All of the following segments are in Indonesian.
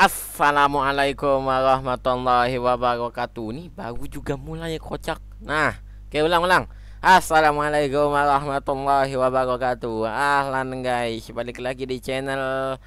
Assalamualaikum warahmatullahi wabarakatuh ini baru juga mulai kocak Nah oke ulang-ulang Assalamualaikum warahmatullahi wabarakatuh Ahlan guys Balik lagi di channel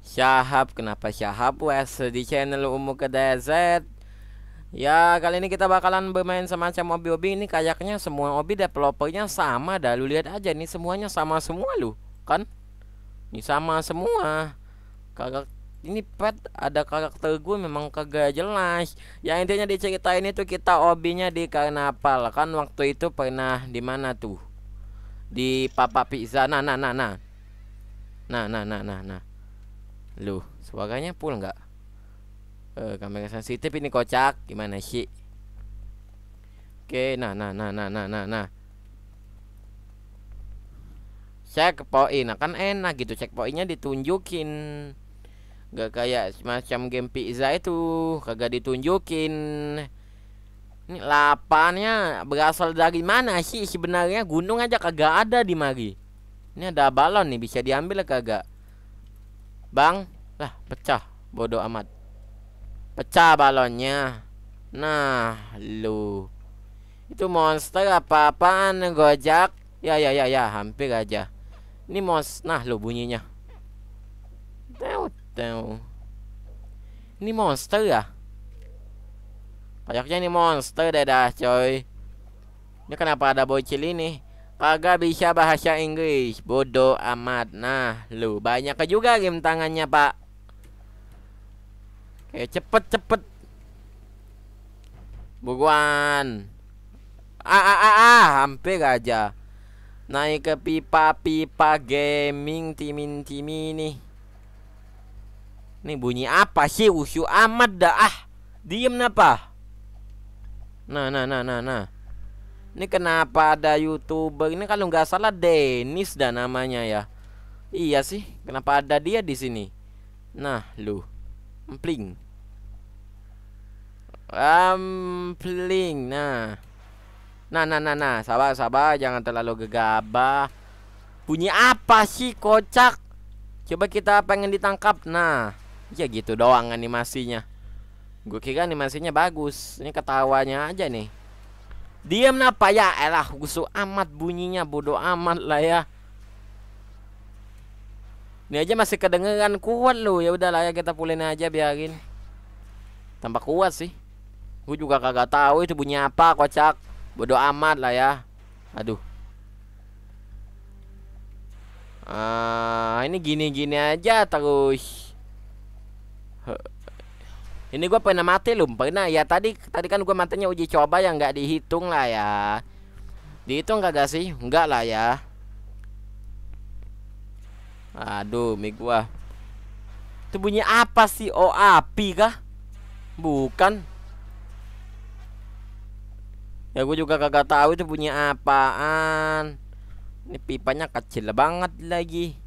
Syahab Kenapa Syahab Wes Di channel Umu KDZ Ya kali ini kita bakalan bermain semacam obi-obi Ini kayaknya semua hobi developernya sama dah Lu lihat aja nih semuanya sama semua lu Kan Ini sama semua Karakter ini pet ada karakter gue memang kagak jelas ya intinya di cerita ini tuh kita obinya di karena apa kan waktu itu pernah di mana tuh di Papa Pizza nah nah nah nah nah nah nah nah nah lu suaranya full nggak eh kamera sensitif ini kocak gimana sih oke nah nah nah nah nah nah nah cek poin nah kan enak gitu cek poinnya ditunjukin Gak kayak macam game pizza itu Kagak ditunjukin Ini lapannya berasal dari mana sih sebenarnya Gunung aja kagak ada di mari Ini ada balon nih bisa diambil kagak Bang Lah pecah bodoh amat Pecah balonnya Nah lu Itu monster apa-apaan gojak Ya ya ya ya hampir aja Ini monster Nah lu bunyinya Monster Ini monster ya Kayaknya ini monster deh dah coy Ini kenapa ada bocil ini Kagak bisa bahasa Inggris Bodoh amat Nah lu banyak juga game tangannya pak Oke cepet cepet Buguan ah, ah, ah, ah Hampir aja Naik ke pipa-pipa gaming timin-timin nih ini bunyi apa sih usu amat dah ah. Diem napa? Nah, nah, nah, nah, nah. Ini kenapa ada YouTuber ini kalau nggak salah Denis dan namanya ya. Iya sih, kenapa ada dia di sini? Nah, lu. Empling. Empling. Um, nah. Nah, nah, nah, nah. Sabar, sabar, jangan terlalu gegabah. Bunyi apa sih kocak? Coba kita pengen ditangkap. Nah ya gitu doang animasinya gue kira animasinya bagus ini ketawanya aja nih diam napa ya elah gusu amat bunyinya bodoh amat lah ya ini aja masih kedengeran kuat loh. Ya udah lah ya kita pulin aja biarin. Tambah kuat sih. Gue juga kagak tahu itu bunyi apa, kocak. Bodoh amat lah ya. Aduh. Ah, uh, ini gini-gini aja terus. Ini gue pernah mati loh Pernah ya tadi tadi kan gue matinya uji coba yang nggak dihitung lah ya. Dihitung kagak sih? Enggak lah ya. Aduh, mi gua. Itu bunyi apa sih? Oh, api kah? Bukan. Ya gue juga kagak tahu itu bunyi apaan. Ini pipanya kecil banget lagi.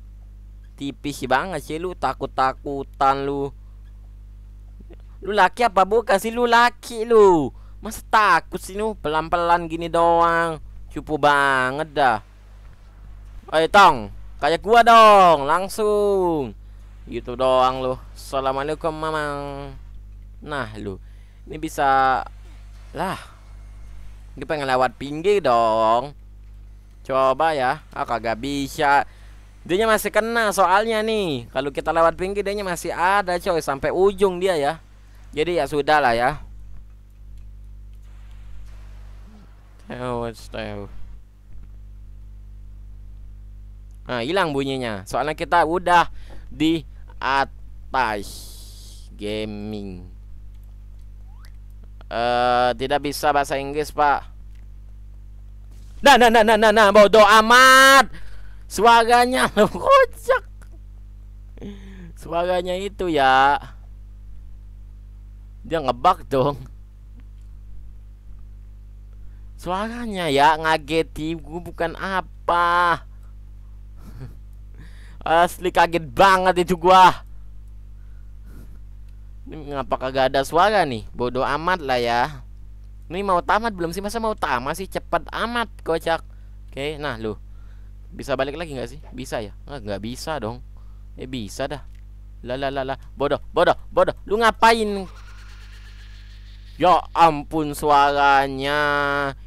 Tipis banget sih lu, takut-takutan lu. Lu laki apa bukan sih lu laki lu? Masa takut sih lu pelan-pelan gini doang. Cupu banget dah. oi tong, kayak gua dong, langsung. Gitu doang lu. Assalamualaikum mamang. Nah, lu. Ini bisa lah. Ini pengen lewat pinggir dong. Coba ya. Ah kagak bisa. Dia masih kena soalnya nih. Kalau kita lewat pinggir dia masih ada coy sampai ujung dia ya jadi ya sudah lah ya Teo Nah hilang bunyinya Soalnya kita udah di atas Gaming uh, Tidak bisa bahasa Inggris pak Nah nah nah nah nah, nah bodoh amat Suaranya kocak Suaranya itu ya dia ngebak dong suaranya ya ngageti gue bukan apa asli kaget banget itu gua ini ngapa kagak ada suara nih bodoh amat lah ya ini mau tamat belum sih masa mau tamat sih cepat amat kocak oke nah lu bisa balik lagi nggak sih bisa ya ah, nggak bisa dong eh bisa dah lah lah lah bodoh bodoh bodoh lu ngapain Ya ampun suaranya.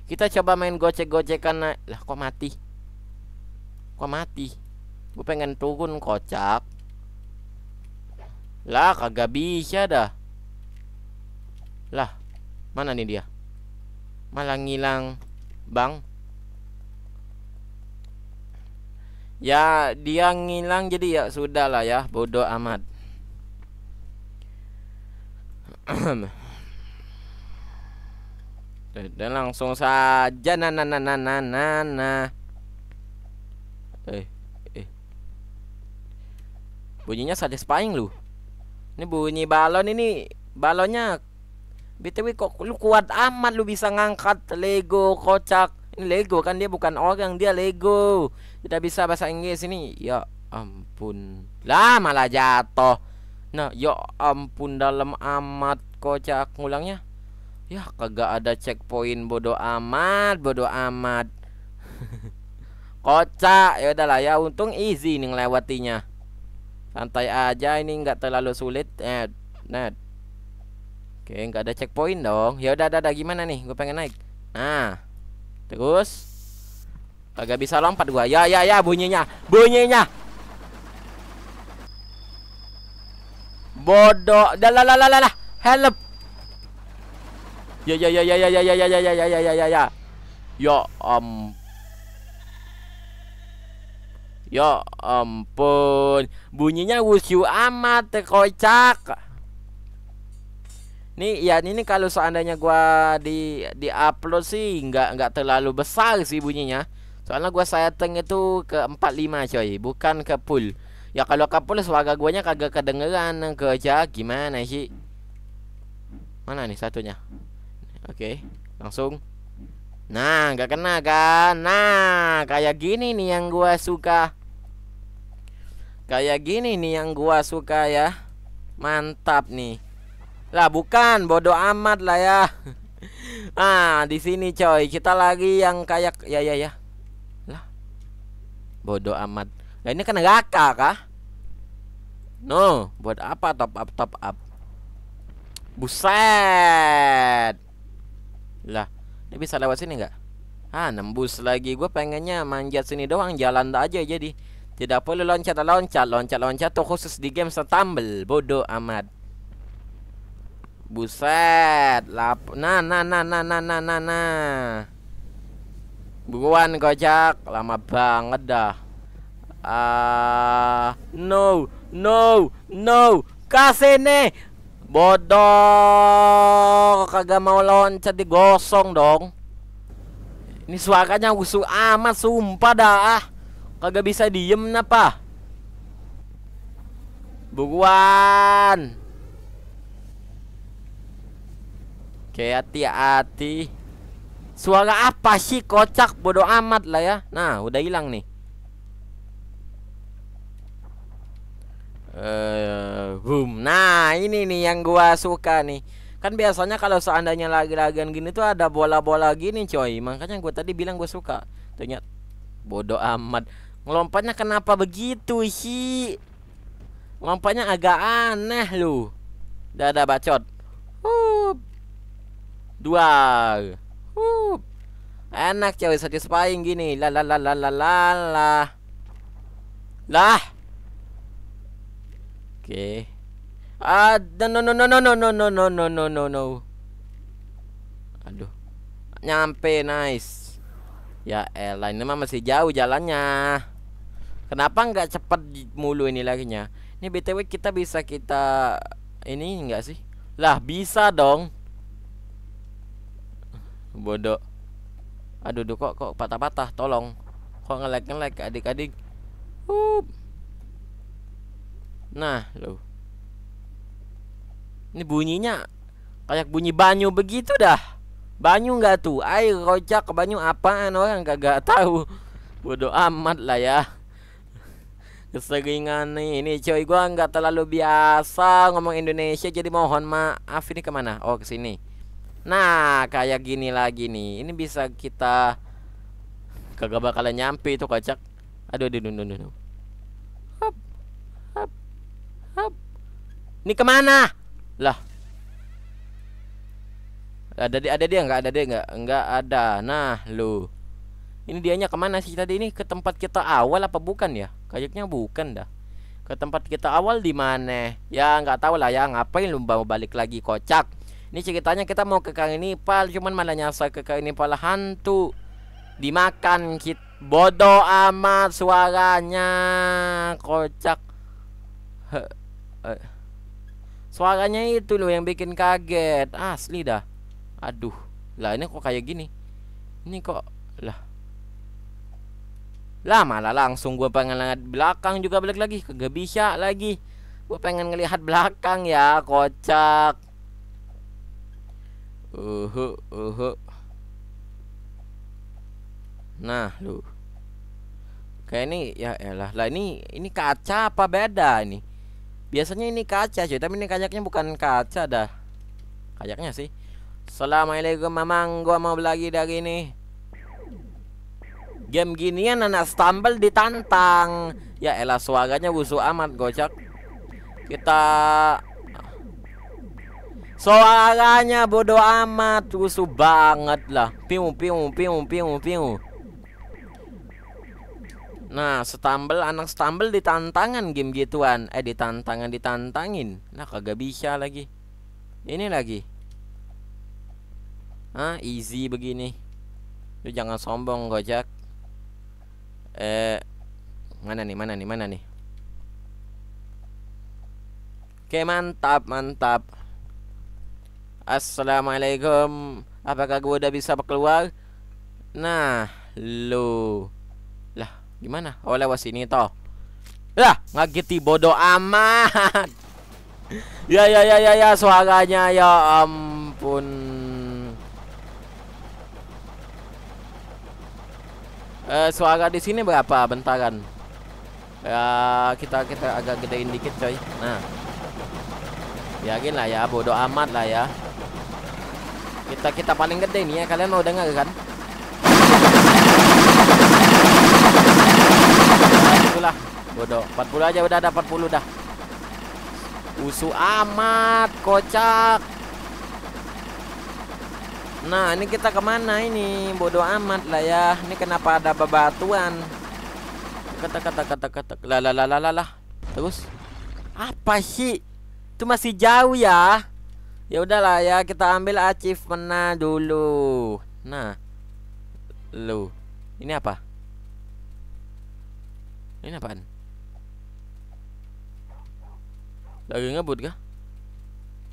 Kita coba main gocek-gocekan. Lah kok mati? Kok mati? Gue pengen turun kocak. Lah kagak bisa dah. Lah, mana nih dia? Malah ngilang, Bang. Ya, dia ngilang jadi ya sudahlah ya, bodoh amat. Dan langsung saja na na na na na na Eh, eh. Bunyinya satisfying lu. Ini bunyi balon ini balonnya BTW kok lu kuat amat lu bisa ngangkat Lego kocak. Ini Lego kan dia bukan orang, dia Lego. udah bisa bahasa Inggris ini. Ya ampun. Lah malah jatuh. Nah, ya ampun dalam amat kocak ngulangnya ya kagak ada checkpoint bodoh amat bodoh amat Kocak ya udahlah ya untung easy nih ngelewatinya Santai aja ini nggak terlalu sulit Net eh, net Oke nggak ada checkpoint dong Ya udah ada gimana nih gue pengen naik Nah Terus Kagak bisa lompat gua. Ya ya ya bunyinya. Bunyinya. Bodoh. Dah lah lah lah lah. Help. Ya ya ya ya ya ya ya ya ya ya ya ya ya ya. Ya ampun. Ya ampun, bunyinya wusyu amat kocak. Nih ya ini kalau seandainya gua di di upload sih nggak nggak terlalu besar sih bunyinya. Soalnya gua setting itu ke 45 coy, bukan ke full. Ya kalau ke full suara guanya kagak kedengeran kocak gimana sih? Mana nih satunya? Oke, langsung. Nah, nggak kena kan? Nah, kayak gini nih yang gua suka. Kayak gini nih yang gua suka ya. Mantap nih. Lah bukan, bodoh amat lah ya. ah, di sini coy, kita lagi yang kayak ya ya ya. Lah. Bodoh amat. Lah ini kena gak kah? No, buat apa top up top up? Buset. Lah, ini bisa lewat sini nggak? Ah, nembus lagi. Gue pengennya manjat sini doang, jalan tak aja jadi. Tidak perlu loncat-loncat, loncat-loncat tuh khusus di game setumble. Bodoh amat. Buset, lap. Nah, nah, nah, nah, nah, nah, nah, nah. Buruan kocak, lama banget dah. Ah, uh, no, no, no. Kasih nih. Bodoh, kagak mau loncat digosong dong. Ini suaranya usu amat sumpah dah. ah Kagak bisa diem napa? Buruan. Oke, hati-hati. Suara apa sih kocak bodoh amat lah ya. Nah, udah hilang nih. Eh uh, boom. Nah, ini nih yang gua suka nih. Kan biasanya kalau seandainya lagi-lagian gini tuh ada bola-bola gini, coy. Makanya gua tadi bilang gua suka. Ternyata bodoh amat. Ngelompatnya kenapa begitu sih? Ngelompatnya agak aneh lu. ada bacot. Hup. Dua. Hup. Enak cewek satisfying gini. La la la la la la. Lah. Oke. Okay. Ah, no no no no no no no no no no no no. Aduh. Nyampe, nice. Ya elah, ini mah masih jauh jalannya. Kenapa nggak cepat mulu ini lagi nya? Ini BTW kita bisa kita ini enggak sih? Lah, bisa dong. Bodoh. Aduh, duduk kok kok patah-patah, tolong. Kok ngelag ngelag adik-adik. Nah, loh. Ini bunyinya kayak bunyi banyu begitu dah. Banyu nggak tuh? Air rojak banyu apaan orang kagak tahu. Bodoh amat lah ya. Keseringan nih, ini coy gua nggak terlalu biasa ngomong Indonesia jadi mohon maaf ini kemana? Oh ke sini. Nah kayak gini lagi nih, ini bisa kita kagak bakalan nyampe itu kocak. Aduh aduh aduh aduh. aduh. Hap, Ini kemana? Lah. Ada dia ada dia nggak ada dia nggak nggak ada. Nah, lu. Ini dianya kemana sih tadi ini ke tempat kita awal apa bukan ya? Kayaknya bukan dah. Ke tempat kita awal di mana? Ya nggak tahu lah ya ngapain lu mau balik lagi kocak. Ini ceritanya kita mau ke Kang ini pal cuman malah nyasar ke Kang ini pala hantu. Dimakan kit bodoh amat suaranya kocak. He, eh. Suaranya itu loh yang bikin kaget. Asli dah. Aduh. Lah ini kok kayak gini? Ini kok lah. Lah malah langsung gue pengen lihat belakang juga balik lagi. Gak bisa lagi. Gue pengen ngelihat belakang ya, kocak. Uhu, uhu. Nah, lu. Kayak ini ya elah. Lah ini ini kaca apa beda nih? biasanya ini kaca cuy tapi ini kayaknya bukan kaca dah kayaknya sih Assalamualaikum mamang gua mau lagi dari ini game ginian anak stumble ditantang ya elah suaranya busuk amat gocak kita suaranya bodoh amat busuk banget lah piung piung piung piung piung Nah, setambel anak stumble ditantangan game gituan. Eh ditantangan ditantangin. Nah, kagak bisa lagi. Ini lagi. Ah, easy begini. Lu jangan sombong, Gojek. Eh mana nih? Mana nih? Mana nih? Oke, mantap, mantap. Assalamualaikum. Apakah gua udah bisa keluar? Nah, lu. Gimana? Oh lewat sini toh. Lah, ngagiti bodoh amat. ya ya ya ya ya suaranya ya ampun. Eh suara di sini berapa bentaran? Ya kita kita agak gedein dikit coy. Nah. Yakin lah ya bodoh amat lah ya. Kita kita paling gede nih ya kalian mau dengar kan? lah bodoh 40 aja udah ada 40 dah usu amat kocak nah ini kita kemana ini bodoh amat lah ya ini kenapa ada bebatuan kata kata kata kata la la la la lah terus apa sih itu masih jauh ya ya udahlah ya kita ambil achievementnya dulu nah lu ini apa ini apaan? Lagi ngebut kah?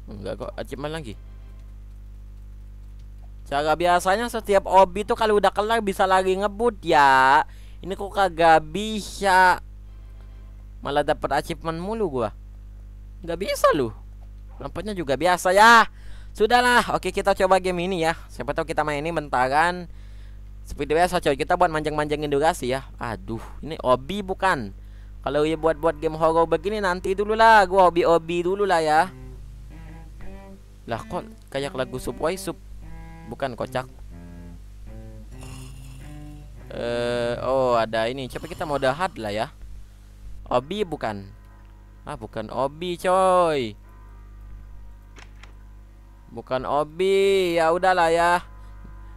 Enggak kok, achievement lagi. Cara biasanya setiap obi tuh kalau udah kelar bisa lagi ngebut ya. Ini kok kagak bisa. Malah dapat achievement mulu gua. Gak bisa lu. Nampaknya juga biasa ya. Sudahlah, oke kita coba game ini ya. Siapa tahu kita main ini bentaran seperti biasa coy, kita buat manjang-manjangin durasi ya. Aduh, ini hobi bukan. Kalau ya buat-buat game horror begini nanti dulu lah, gua hobi-hobi dulu lah ya. Lah kok kayak lagu Subway Sub bukan kocak. Eh, uh, oh ada ini. Coba kita mau dahat lah ya. Obi bukan. Ah, bukan obi, coy. Bukan obi. Ya udahlah ya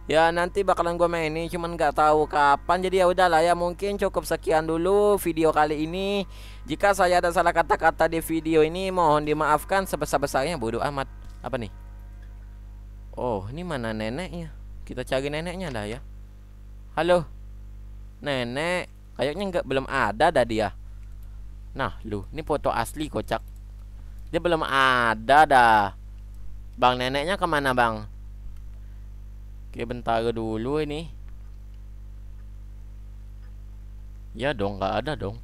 ya nanti bakalan gue mainin cuman nggak tahu kapan jadi ya udahlah ya mungkin cukup sekian dulu video kali ini jika saya ada salah kata-kata di video ini mohon dimaafkan sebesar-besarnya bodoh amat apa nih oh ini mana neneknya kita cari neneknya lah ya halo nenek kayaknya nggak belum ada dah dia nah lu ini foto asli kocak dia belum ada dah bang neneknya kemana bang Oke, bentar dulu ini. Ya dong, nggak ada dong.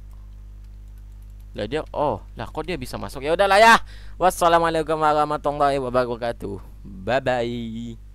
Lah dia oh, lah kok dia bisa masuk? Ya udahlah ya. Wassalamualaikum warahmatullahi wabarakatuh. Bye bye.